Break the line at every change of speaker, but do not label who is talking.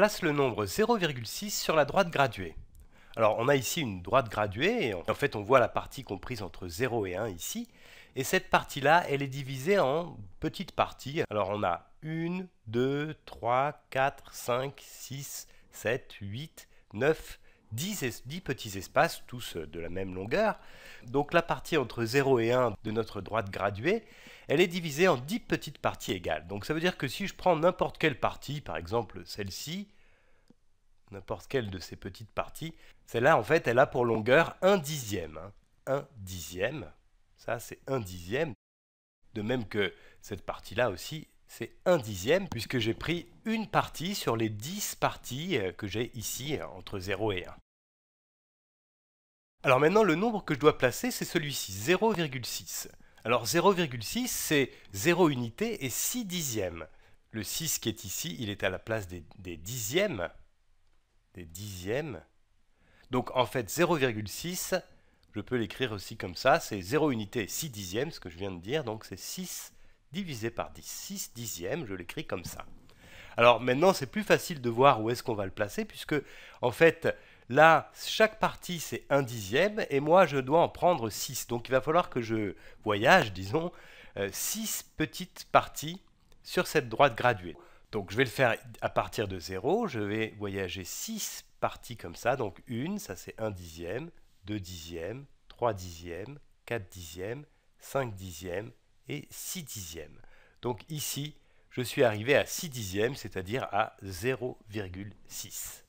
place le nombre 0,6 sur la droite graduée. Alors on a ici une droite graduée, et en fait on voit la partie comprise entre 0 et 1 ici, et cette partie-là, elle est divisée en petites parties. Alors on a 1, 2, 3, 4, 5, 6, 7, 8, 9, 10, petits espaces, tous euh, de la même longueur. Donc la partie entre 0 et 1 de notre droite graduée, elle est divisée en 10 petites parties égales. Donc ça veut dire que si je prends n'importe quelle partie, par exemple celle-ci, n'importe quelle de ces petites parties, celle-là en fait elle a pour longueur 1 dixième. 1 hein. dixième, ça c'est 1 dixième. De même que cette partie-là aussi c'est un dixième puisque j'ai pris une partie sur les 10 parties euh, que j'ai ici euh, entre 0 et 1. Alors maintenant le nombre que je dois placer c'est celui-ci, 0,6. Alors 0,6 c'est 0 unité et 6 dixièmes. Le 6 qui est ici, il est à la place des, des dixièmes. Des dixièmes. Donc en fait 0,6, je peux l'écrire aussi comme ça, c'est 0 unité et 6 dixièmes, ce que je viens de dire, donc c'est 6 divisé par 10. 6 dixièmes, je l'écris comme ça. Alors maintenant, c'est plus facile de voir où est-ce qu'on va le placer, puisque en fait, là, chaque partie, c'est 1 dixième, et moi, je dois en prendre 6. Donc il va falloir que je voyage, disons, 6 euh, petites parties sur cette droite graduée. Donc je vais le faire à partir de 0, je vais voyager 6 parties comme ça, donc 1, ça c'est 1 dixième, 2 dixièmes, 3 dixièmes, 4 dixièmes, 5 dixièmes, et 6 dixièmes. Donc ici, je suis arrivé à 6 dixièmes, c'est-à-dire à, à 0,6.